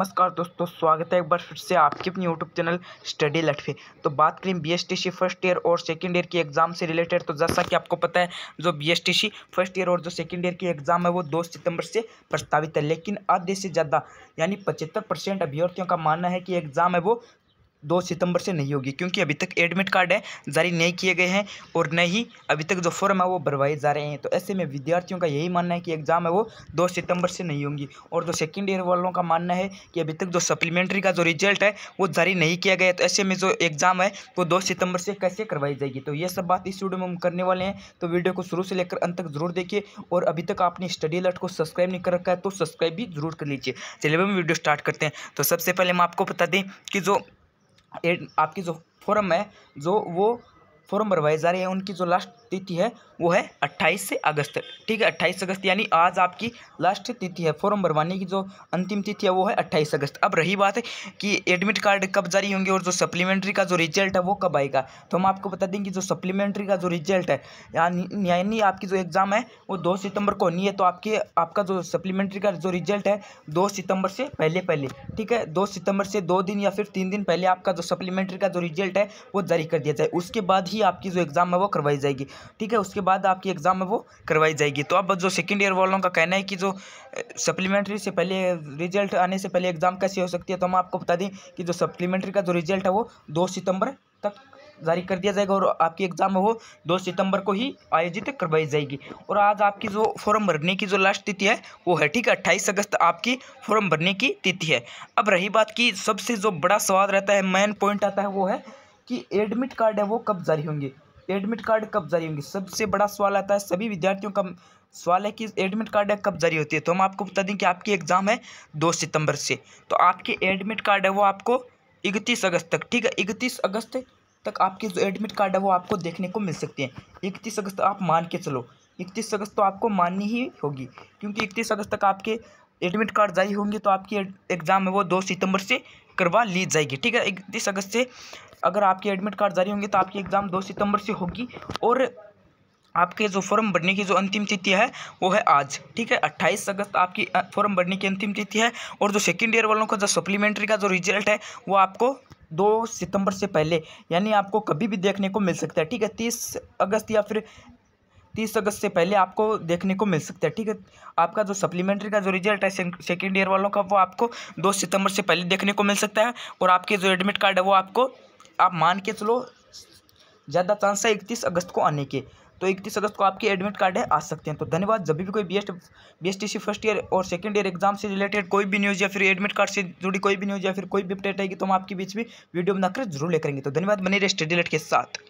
नमस्कार दोस्तों स्वागत है एक बार फिर से आपके अपने यूट्यूब चैनल स्टडी लट पे तो बात करें बीएसटीसी फर्स्ट ईयर और सेकंड ईयर की एग्ज़ाम से रिलेटेड तो जैसा कि आपको पता है जो बीएसटीसी फर्स्ट ईयर और जो सेकंड ईयर की एग्ज़ाम है वो दो सितंबर से प्रस्तावित है लेकिन आधे से ज़्यादा यानी पचहत्तर अभ्यर्थियों का मानना है कि एग्ज़ाम है वो दो सितंबर से नहीं होगी क्योंकि अभी तक एडमिट कार्ड है जारी नहीं किए गए हैं और न ही अभी तक जो फॉर्म है वो भरवाए जा रहे हैं तो ऐसे में विद्यार्थियों का यही मानना है कि एग्ज़ाम है वो दो सितंबर से नहीं होंगी और जो सेकेंड ईयर वालों का मानना है कि अभी तक जो सप्लीमेंट्री का जो रिजल्ट है वो जारी नहीं किया गया तो ऐसे में जो एग्ज़ाम है वो दो सितंबर से कैसे करवाई जाएगी तो ये सब बात इस वीडियो में हम करने वाले हैं तो वीडियो को शुरू से लेकर अंत तक जरूर देखिए और अभी तक आपने स्टडी अलर्ट को सब्सक्राइब नहीं कर रखा है तो सब्सक्राइब भी जरूर कर लीजिए चलिए हम वीडियो स्टार्ट करते हैं तो सबसे पहले हम आपको बता दें कि जो आपकी जो फॉर्म है जो वो फॉर्म भरवाए जा रहे हैं उनकी जो लास्ट तिथि है वो है 28 से अगस्त ठीक है 28 अगस्त यानी आज आपकी लास्ट तिथि है फॉर्म भरवाने की जो अंतिम तिथि है वो है 28 अगस्त अब रही बात है कि एडमिट कार्ड कब जारी होंगे और जो सप्लीमेंट्री का जो रिजल्ट है वो कब आएगा तो हम आपको बता दें कि जो सप्लीमेंट्री का जो रिजल्ट है यानी आपकी जो एग्ज़ाम है वो दो सितंबर को होनी है तो आपके आपका जो सप्लीमेंट्री का जो रिजल्ट है दो सितंबर से पहले पहले ठीक है दो सितंबर से दो दिन या फिर तीन दिन पहले आपका जो सप्लीमेंट्री का जो रिजल्ट है वो जारी कर दिया जाए उसके बाद ही ही आपकी जो एग्ज़ाम है वो करवाई जाएगी ठीक है उसके बाद आपकी एग्ज़ाम है वो करवाई जाएगी तो अब जो सेकेंड ईयर वालों का कहना है कि जो सप्लीमेंट्री से पहले रिजल्ट आने से पहले एग्ज़ाम कैसी हो सकती है तो हम आपको बता दें कि जो सप्लीमेंट्री का जो रिजल्ट है वो दो सितंबर तक जारी कर दिया जाएगा और आपकी एग्ज़ाम है वो दो सितंबर को ही आयोजित करवाई जाएगी और आज आपकी जो फॉर्म भरने की जो लास्ट तिथि है वो है ठीक है अट्ठाईस अगस्त आपकी फॉर्म भरने की तिथि है अब रही बात की सबसे जो बड़ा सवाल रहता है मेन पॉइंट आता है वो है कि एडमिट कार्ड है वो कब जारी होंगे एडमिट कार्ड कब जारी होंगे सबसे बड़ा सवाल आता है सभी विद्यार्थियों का सवाल है कि एडमिट कार्ड है कब जारी होती है तो हम आपको बता दें कि आपकी एग्ज़ाम है दो सितंबर से तो आपके एडमिट कार्ड है वो आपको इकतीस अगस्त तक ठीक है इकतीस अगस्त तक आपके जो एडमिट कार्ड है वो आपको देखने को मिल सकते हैं इकतीस अगस्त आप मान के चलो इकतीस अगस्त तो आपको माननी ही होगी क्योंकि इकतीस अगस्त तक आपके एडमिट कार्ड जारी होंगे तो आपकी एग्ज़ाम है वो दो सितंबर से करवा ली जाएगी ठीक है इकतीस अगस्त से अगर आपके एडमिट कार्ड जारी होंगे तो आपकी एग्ज़ाम दो सितंबर से होगी और आपके जो फॉर्म भरने की जो अंतिम तिथि है वो है आज ठीक है अट्ठाईस अगस्त आपकी फॉर्म भरने की अंतिम तिथि है और जो सेकेंड ईयर वालों का जो सप्लीमेंट्री का जो रिजल्ट है वो आपको दो सितंबर से पहले यानी आपको कभी भी देखने को मिल सकता है ठीक है तीस अगस्त या फिर तीस अगस्त से पहले आपको देखने को मिल सकता है ठीक है आपका जो सप्लीमेंट्री का जो रिजल्ट है सेकेंड ईयर वालों का वो आपको दो सितंबर से पहले देखने को मिल सकता है और आपके जो एडमिट कार्ड है वो आपको आप मान के चलो ज़्यादा चांस है इकतीस अगस्त को आने के तो इकतीस अगस्त को आपके एडमिट कार्ड है आ सकते हैं तो धन्यवाद जब भी कोई B S B S T first year और सेकेंड ईयर एग्जाम से रिलेटेड कोई भी न्यूज़ या फिर एडमिट कार्ड से जुड़ी कोई भी न्यूज़ या फिर कोई भी अपडेट आएगी तो हम आपके बीच में वीडियो बनाकर जरूर लेकर आएंगे तो धन्यवाद बने रहे स्टडी लेट के साथ